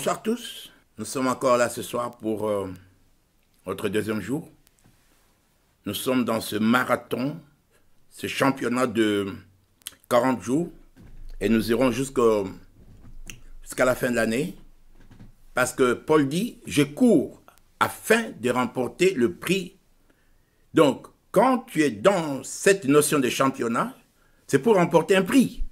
Bonsoir tous. Nous sommes encore là ce soir pour euh, notre deuxième jour. Nous sommes dans ce marathon, ce championnat de 40 jours. Et nous irons jusqu'à la fin de l'année. Parce que Paul dit, je cours afin de remporter le prix. Donc, quand tu es dans cette notion de championnat, c'est pour remporter un prix.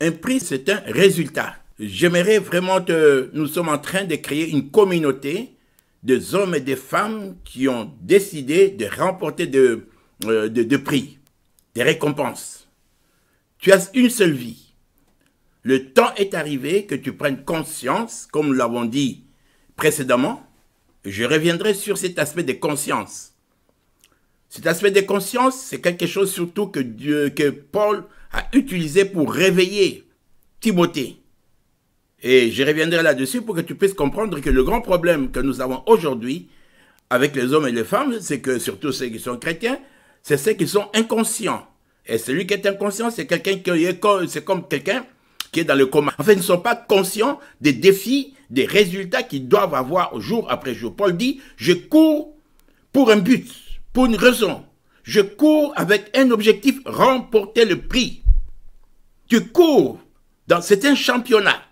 Un prix, c'est un résultat. J'aimerais vraiment te. nous sommes en train de créer une communauté de hommes et de femmes qui ont décidé de remporter euh, de, prix, des récompenses. Tu as une seule vie. Le temps est arrivé que tu prennes conscience, comme nous l'avons dit précédemment. Je reviendrai sur cet aspect de conscience. Cet aspect de conscience, c'est quelque chose surtout que, Dieu, que Paul a utilisé pour réveiller Timothée. Et je reviendrai là-dessus pour que tu puisses comprendre que le grand problème que nous avons aujourd'hui avec les hommes et les femmes, c'est que surtout ceux qui sont chrétiens, c'est ceux qui sont inconscients. Et celui qui est inconscient, c'est quelqu'un qui est comme, c'est comme quelqu'un qui est dans le coma. En fait, ils ne sont pas conscients des défis, des résultats qu'ils doivent avoir jour après jour. Paul dit, je cours pour un but, pour une raison. Je cours avec un objectif, remporter le prix. Tu cours dans, c'est un championnat.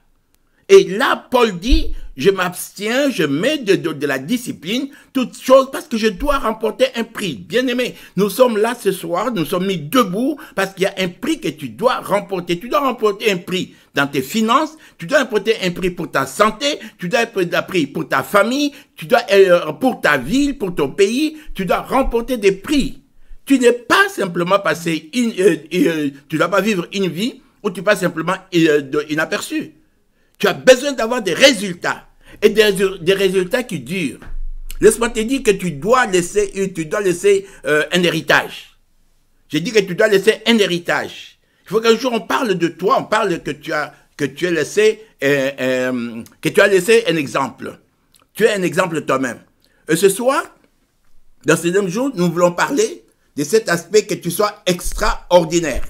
Et là, Paul dit, je m'abstiens, je mets de, la discipline, toute chose parce que je dois remporter un prix. Bien aimé, nous sommes là ce soir, nous sommes mis debout, parce qu'il y a un prix que tu dois remporter. Tu dois remporter un prix dans tes finances, tu dois remporter un prix pour ta santé, tu dois remporter un prix pour ta famille, tu dois, euh, pour ta ville, pour ton pays, tu dois remporter des prix. Tu n'es pas simplement passé, une, euh, euh, tu dois pas vivre une vie où tu passes simplement inaperçu. Tu as besoin d'avoir des résultats et des, résultats qui durent. Laisse-moi te dire que tu dois laisser, tu dois laisser euh, un héritage. J'ai dit que tu dois laisser un héritage. Il faut qu'un jour on parle de toi, on parle que tu as que tu as laissé euh, euh, que tu as laissé un exemple. Tu es un exemple toi-même. Et ce soir, dans ce même jour, nous voulons parler de cet aspect que tu sois extraordinaire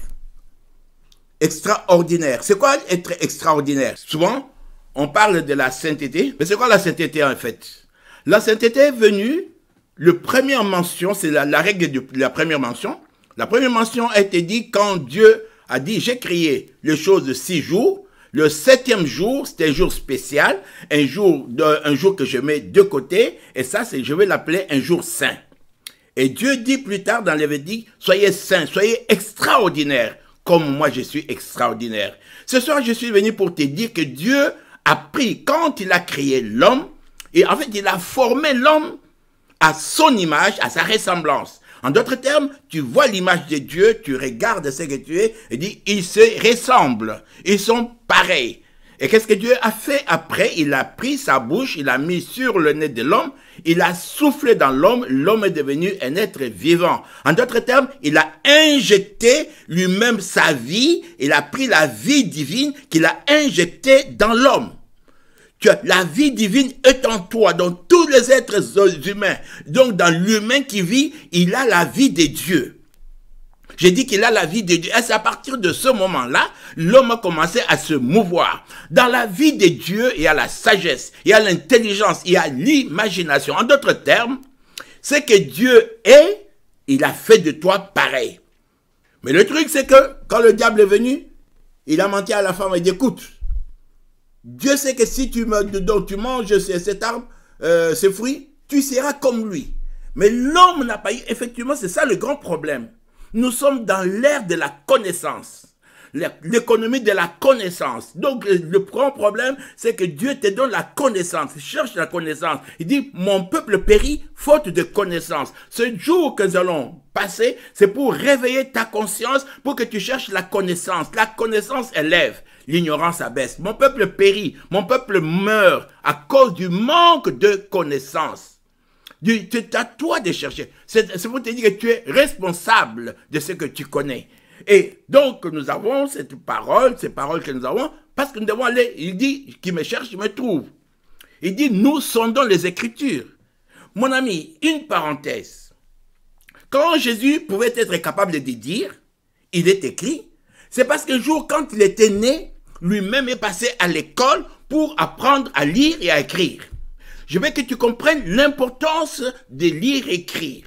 extraordinaire. C'est quoi être extraordinaire Souvent, on parle de la sainteté, mais c'est quoi la sainteté en fait La sainteté est venue, le première mention, c'est la, règle de la première mention. La première mention a été dit quand Dieu a dit, j'ai créé les choses de six jours. Le septième jour, c'est un jour spécial, un jour, de, un jour que je mets de côté, et ça, c'est, je vais l'appeler un jour saint. Et Dieu dit plus tard dans Lévitique, soyez saints, soyez extraordinaires, comme moi je suis extraordinaire. Ce soir, je suis venu pour te dire que Dieu a pris, quand il a créé l'homme, et en fait, il a formé l'homme à son image, à sa ressemblance. En d'autres termes, tu vois l'image de Dieu, tu regardes ce que tu es et dis, ils se ressemblent, ils sont pareils. Et qu'est-ce que Dieu a fait après Il a pris sa bouche, il a mis sur le nez de l'homme, il a soufflé dans l'homme, l'homme est devenu un être vivant. En d'autres termes, il a injecté lui-même sa vie, il a pris la vie divine qu'il a injectée dans l'homme. La vie divine est en toi, dans tous les êtres humains. Donc dans l'humain qui vit, il a la vie de Dieu. J'ai dit qu'il a la vie de Dieu. Et c'est à partir de ce moment-là, l'homme a commencé à se mouvoir. Dans la vie de Dieu, il y a la sagesse, il y a l'intelligence, il y a l'imagination. En d'autres termes, c'est que Dieu est, il a fait de toi pareil. Mais le truc, c'est que quand le diable est venu, il a menti à la femme et dit, écoute, Dieu sait que si tu, me, tu manges cette arbre, euh, ce fruit, tu seras comme lui. Mais l'homme n'a pas eu, effectivement, c'est ça le grand problème. Nous sommes dans l'ère de la connaissance l'économie de la connaissance. Donc, euh, le grand problème, c'est que Dieu te donne la connaissance, cherche la connaissance. Il dit, mon peuple périt faute de connaissance. Ce jour que nous allons passer, c'est pour réveiller ta conscience, pour que tu cherches la connaissance. La connaissance élève, l'ignorance abaisse. Mon peuple périt, mon peuple meurt à cause du manque de connaissance. C'est à toi de chercher. C'est pour te dire que tu es responsable de ce que tu connais. Et donc, nous avons cette parole, ces paroles que nous avons, parce que nous devons aller. Il dit, qui me cherche, me trouve. Il dit, nous sondons les Écritures. Mon ami, une parenthèse. Quand Jésus pouvait être capable de dire, il est écrit, c'est parce qu'un jour, quand il était né, lui-même est passé à l'école pour apprendre à lire et à écrire. Je veux que tu comprennes l'importance de lire et écrire.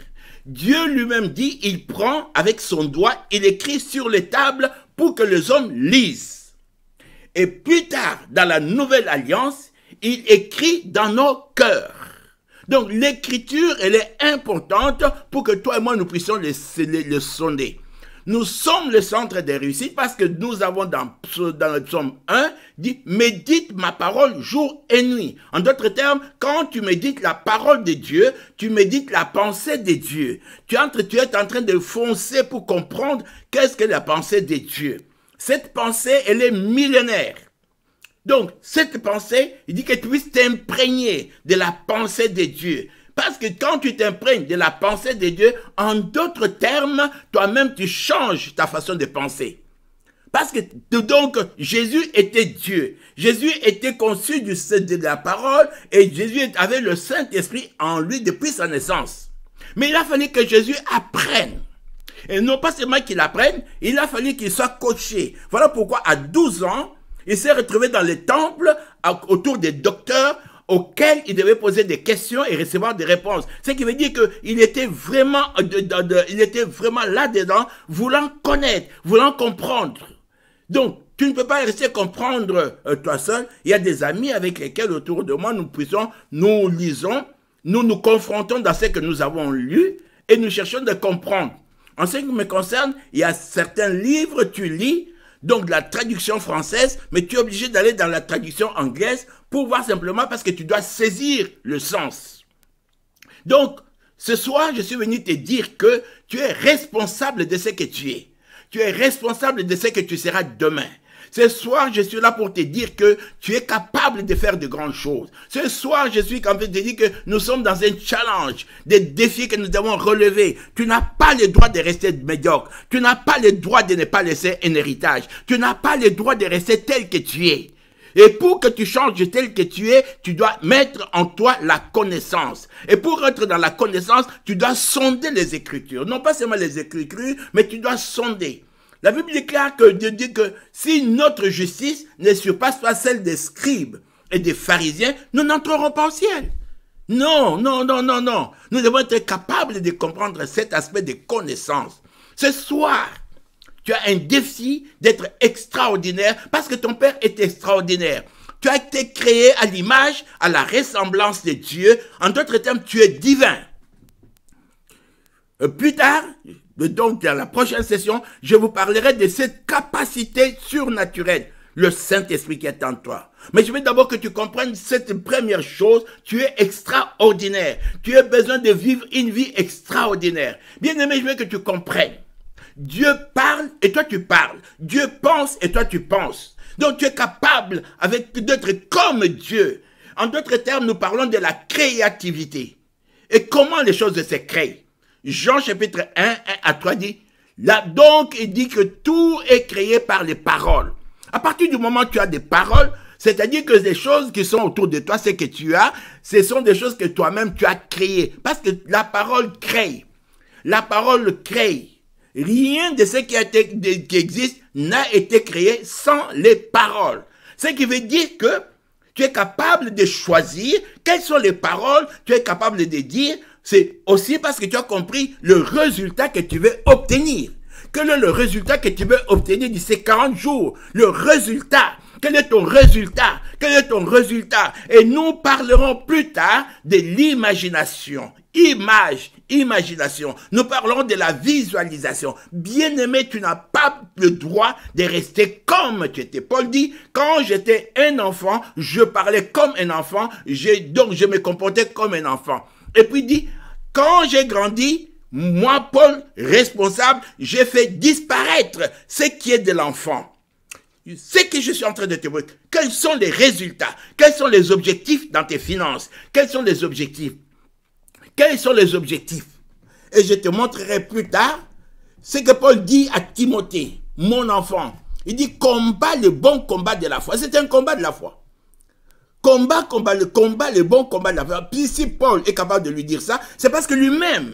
Dieu lui-même dit, il prend avec son doigt, il écrit sur les tables pour que les hommes lisent. Et plus tard, dans la nouvelle alliance, il écrit dans nos cœurs. Donc l'écriture, elle est importante pour que toi et moi, nous puissions le, sonder. Nous sommes le centre des réussites parce que nous avons dans, dans le psaume 1 dit médite ma parole jour et nuit. En d'autres termes, quand tu médites la parole de Dieu, tu médites la pensée de Dieu. Tu, entres, tu es en train de foncer pour comprendre qu'est-ce que la pensée de Dieu. Cette pensée, elle est millionnaire. Donc, cette pensée, il dit que tu puisses t'imprégner de la pensée de Dieu. Parce que quand tu t'imprègnes de la pensée de Dieu, en d'autres termes, toi-même, tu changes ta façon de penser. Parce que donc Jésus était Dieu. Jésus était conçu du de la parole et Jésus avait le Saint-Esprit en lui depuis sa naissance. Mais il a fallu que Jésus apprenne. Et non pas seulement qu'il apprenne, il a fallu qu'il soit coaché. Voilà pourquoi à 12 ans, il s'est retrouvé dans les temples autour des docteurs auxquels il devait poser des questions et recevoir des réponses. Ce qui veut dire qu'il était vraiment, euh, il était vraiment là-dedans, voulant connaître, voulant comprendre. Donc, tu ne peux pas rester comprendre euh, toi seul. Il y a des amis avec lesquels autour de moi, nous puissions, nous lisons, nous nous confrontons dans ce que nous avons lu et nous cherchons de comprendre. En ce qui me concerne, il y a certains livres, tu lis, donc la traduction française, mais tu es obligé d'aller dans la traduction anglaise pour voir simplement parce que tu dois saisir le sens. Donc, ce soir, je suis venu te dire que tu es responsable de ce que tu es. Tu es responsable de ce que tu seras demain. Ce soir, je suis là pour te dire que tu es capable de faire de grandes choses. Ce soir, je suis train de dire que nous sommes dans un challenge, des défis que nous devons relever. Tu n'as pas le droit de rester médiocre. Tu n'as pas le droit de ne pas laisser un héritage. Tu n'as pas le droit de rester tel que tu es. Et pour que tu changes tel que tu es, tu dois mettre en toi la connaissance. Et pour être dans la connaissance, tu dois sonder les Écritures. Non pas seulement les Écritures, mais tu dois sonder. La Bible déclare que Dieu dit que si notre justice ne surpasse pas celle des scribes et des pharisiens, nous n'entrerons pas au ciel. Non, non, non, non, non. Nous devons être capables de comprendre cet aspect de connaissance. Ce soir, tu as un défi d'être extraordinaire parce que ton Père est extraordinaire. Tu as été créé à l'image, à la ressemblance de Dieu. En d'autres termes, tu es divin. Euh, plus tard, donc, dans la prochaine session, je vous parlerai de cette capacité surnaturelle, le Saint-Esprit qui est en toi. Mais je veux d'abord que tu comprennes cette première chose, tu es extraordinaire. Tu as besoin de vivre une vie extraordinaire. Bien aimé, je veux que tu comprennes. Dieu parle et toi tu parles. Dieu pense et toi tu penses. Donc tu es capable avec d'être comme Dieu. En d'autres termes, nous parlons de la créativité. Et comment les choses se créent. Jean chapitre 1, à 3 dit, là donc il dit que tout est créé par les paroles. À partir du moment où tu as des paroles, c'est-à-dire que les choses qui sont autour de toi, ce que tu as, ce sont des choses que toi-même tu as créées. Parce que la parole crée. La parole crée. Rien de ce qui, a qui existe n'a été créé sans les paroles. Ce qui veut dire que tu es capable de choisir quelles sont les paroles, tu es capable de dire c'est aussi parce que tu as compris le résultat que tu veux obtenir. Quel est le résultat que tu veux obtenir de ces 40 jours Le résultat. Quel est ton résultat Quel est ton résultat Et nous parlerons plus tard de l'imagination. Image, imagination. Nous parlerons de la visualisation. Bien-aimé, tu n'as pas le droit de rester comme tu étais. Paul dit, quand j'étais un enfant, je parlais comme un enfant, donc je me comportais comme un enfant. Et puis il dit, quand j'ai grandi, moi, Paul, responsable, j'ai fait disparaître ce qui est de l'enfant. Ce que je suis en train de te dire, quels sont les résultats, quels sont les objectifs dans tes finances, quels sont les objectifs, quels sont les objectifs. Et je te montrerai plus tard ce que Paul dit à Timothée, mon enfant. Il dit combat le bon combat de la foi. C'est un combat de la foi combat, combat, le combat, le bon combat Puis si Paul est capable de lui dire ça, c'est parce que lui-même,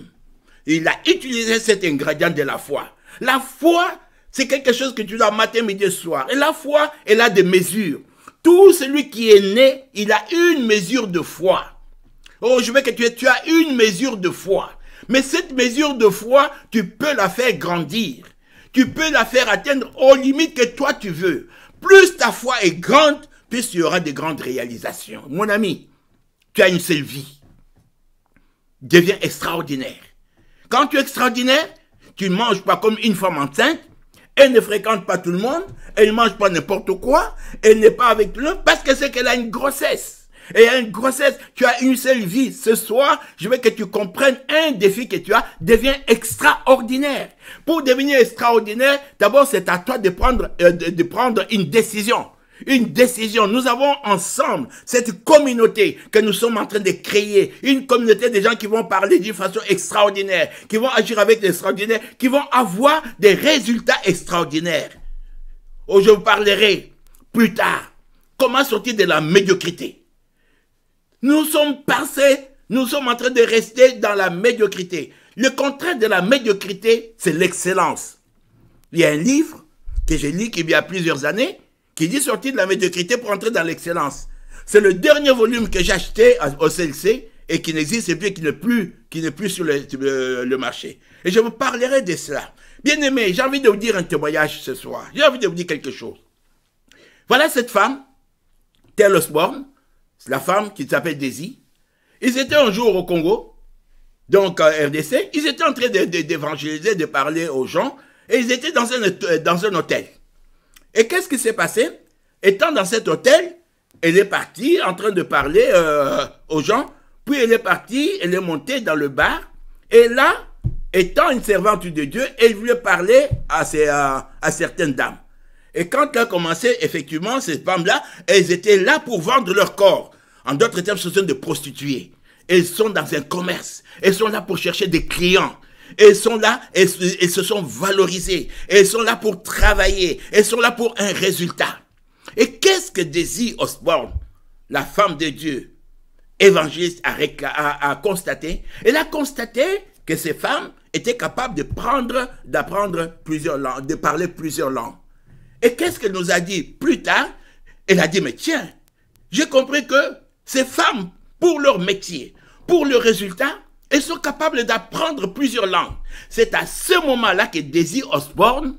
il a utilisé cet ingrédient de la foi. La foi, c'est quelque chose que tu dois matin, midi, soir. Et la foi, elle a des mesures. Tout celui qui est né, il a une mesure de foi. Oh, je veux que tu, aies, tu as une mesure de foi. Mais cette mesure de foi, tu peux la faire grandir. Tu peux la faire atteindre aux limites que toi tu veux. Plus ta foi est grande, il y aura des grandes réalisations. Mon ami, tu as une seule vie. Deviens extraordinaire. Quand tu es extraordinaire, tu ne manges pas comme une femme enceinte, elle ne fréquente pas tout le monde, elle ne mange pas n'importe quoi, elle n'est pas avec tout le monde parce que c'est qu'elle a une grossesse. Et une grossesse, tu as une seule vie. Ce soir, je veux que tu comprennes un défi que tu as, deviens extraordinaire. Pour devenir extraordinaire, d'abord c'est à toi de prendre, euh, de prendre une décision une décision. Nous avons ensemble cette communauté que nous sommes en train de créer. Une communauté de gens qui vont parler d'une façon extraordinaire, qui vont agir avec l'extraordinaire, qui vont avoir des résultats extraordinaires. Oh, je vous parlerai plus tard. Comment sortir de la médiocrité Nous sommes passés, nous sommes en train de rester dans la médiocrité. Le contraire de la médiocrité, c'est l'excellence. Il y a un livre que j'ai lu il y a plusieurs années, qui dit sortir de la médiocrité pour entrer dans l'excellence. C'est le dernier volume que j'ai acheté au CLC et qui n'existe plus, qui n'est plus, qui n'est plus sur euh, le, marché. Et je vous parlerai de cela. Bien aimé, j'ai envie de vous dire un témoignage ce soir. J'ai envie de vous dire quelque chose. Voilà cette femme, c'est la femme qui s'appelle Daisy. Ils étaient un jour au Congo, donc à euh, RDC. Ils étaient en train d'évangéliser, de, de parler aux gens. Et ils étaient dans un, euh, dans un hôtel. Et qu'est-ce qui s'est passé Étant dans cet hôtel, elle est partie en train de parler euh, aux gens, puis elle est partie, elle est montée dans le bar, et là, étant une servante de Dieu, elle voulait parler à, certaines dames. Et quand elle a commencé, effectivement, ces femmes-là, elles étaient là pour vendre leur corps. En d'autres termes, ce sont des prostituées. Elles sont dans un commerce. Elles sont là pour chercher des clients. Elles sont là, et, se sont valorisées, elles sont là pour travailler. elles sont là pour un résultat. Et qu'est-ce que Daisy Osborne, la femme de Dieu, évangéliste, a, constaté Elle a constaté que ces femmes étaient capables de prendre, d'apprendre plusieurs langues, de parler plusieurs langues. Et qu'est-ce qu'elle nous a dit plus tard Elle a dit, mais tiens, j'ai compris que ces femmes, pour leur métier, pour le résultat, elles sont capables d'apprendre plusieurs langues. C'est à ce moment-là que Daisy Osborne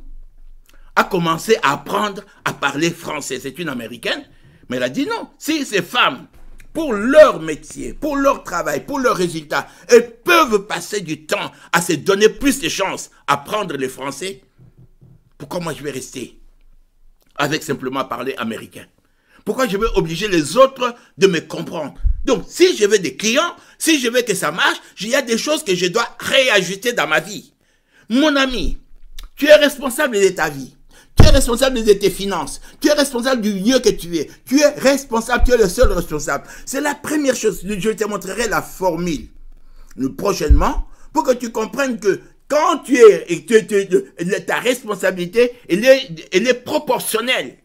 a commencé à apprendre à parler français. C'est une américaine, mais elle a dit non. Si ces femmes, pour leur métier, pour leur travail, pour leurs résultats, elles peuvent passer du temps à se donner plus de chances à apprendre le français, pourquoi moi je vais rester avec simplement parler américain pourquoi je veux obliger les autres de me comprendre Donc, si je veux des clients, si je veux que ça marche, il y a des choses que je dois réajuster dans ma vie. Mon ami, tu es responsable de ta vie. Tu es responsable de tes finances. Tu es responsable du lieu que tu es. Tu es responsable, tu es le seul responsable. C'est la première chose. Je te montrerai la formule prochainement pour que tu comprennes que quand tu es, ta responsabilité, est, elle est proportionnelle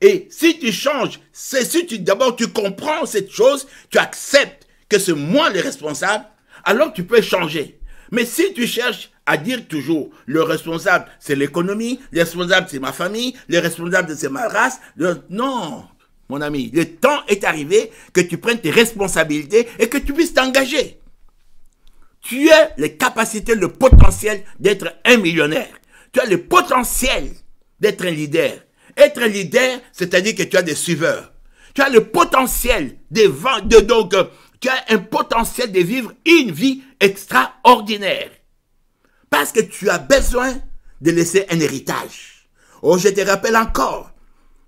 et si tu changes, c'est si tu d'abord tu comprends cette chose, tu acceptes que c'est moi le responsable, alors tu peux changer. Mais si tu cherches à dire toujours le responsable c'est l'économie, le responsable c'est ma famille, le responsable c'est ma race, non, mon ami, le temps est arrivé que tu prennes tes responsabilités et que tu puisses t'engager. Tu as les capacités, le potentiel d'être un millionnaire. Tu as le potentiel d'être un leader. Être leader, c'est-à-dire que tu as des suiveurs. Tu as le potentiel de de, donc euh, tu as un potentiel de vivre une vie extraordinaire. Parce que tu as besoin de laisser un héritage. Oh, je te rappelle encore,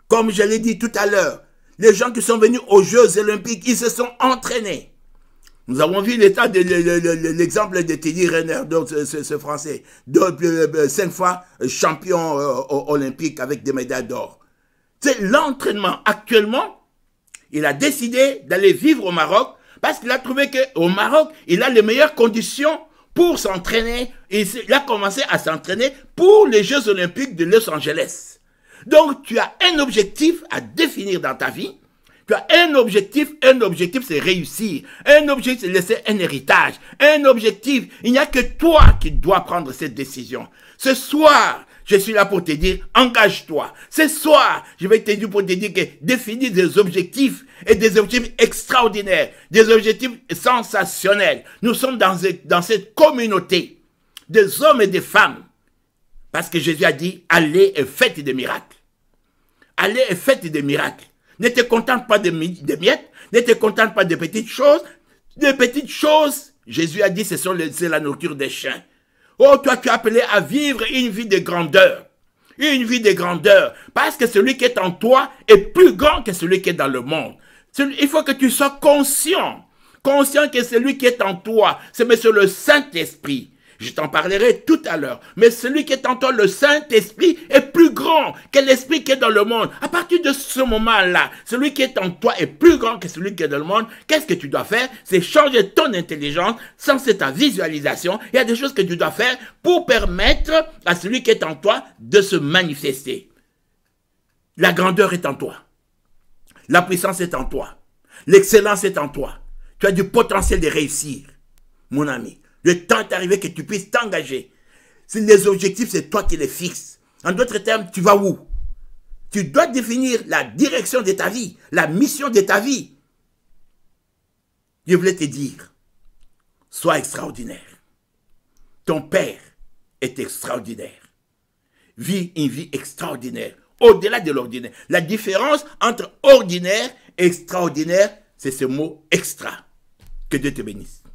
comme je l'ai dit tout à l'heure, les gens qui sont venus aux Jeux olympiques, ils se sont entraînés. Nous avons vu l'état de l'exemple de Teddy Renner, ce, Français, cinq fois euh, champion euh, olympique avec des médailles d'or. C'est l'entraînement. Actuellement, il a décidé d'aller vivre au Maroc parce qu'il a trouvé qu'au Maroc, il a les meilleures conditions pour s'entraîner. Il a commencé à s'entraîner pour les Jeux olympiques de Los Angeles. Donc tu as un objectif à définir dans ta vie tu as un objectif, un objectif c'est réussir. Un objectif c'est laisser un héritage. Un objectif, il n'y a que toi qui dois prendre cette décision. Ce soir, je suis là pour te dire, engage-toi. Ce soir, je vais te dire pour te dire que définis des objectifs et des objectifs extraordinaires, des objectifs sensationnels. Nous sommes dans, dans cette communauté des hommes et des femmes. Parce que Jésus a dit, allez et faites des miracles. Allez et faites des miracles. Ne te contente pas de, miettes, ne te contente pas de petites choses. De petites choses, Jésus a dit, ce sont la nourriture des chiens. Oh, toi, tu es appelé à vivre une vie de grandeur. Une vie de grandeur. Parce que celui qui est en toi est plus grand que celui qui est dans le monde. Il faut que tu sois conscient. Conscient que celui qui est en toi, c'est monsieur le Saint-Esprit. Je t'en parlerai tout à l'heure. Mais celui qui est en toi, le Saint-Esprit, est plus grand que l'Esprit qui est dans le monde. À partir de ce moment-là, celui qui est en toi est plus grand que celui qui est dans le monde. Qu'est-ce que tu dois faire C'est changer ton intelligence, c'est ta visualisation. Il y a des choses que tu dois faire pour permettre à celui qui est en toi de se manifester. La grandeur est en toi. La puissance est en toi. L'excellence est en toi. Tu as du potentiel de réussir, mon ami. Le temps est arrivé que tu puisses t'engager. Si les objectifs, c'est toi qui les fixes. En d'autres termes, tu vas où Tu dois définir la direction de ta vie, la mission de ta vie. Je voulais te dire, sois extraordinaire. Ton Père est extraordinaire. Vis une vie extraordinaire, au-delà de l'ordinaire. La différence entre ordinaire et extraordinaire, c'est ce mot extra. Que Dieu te bénisse.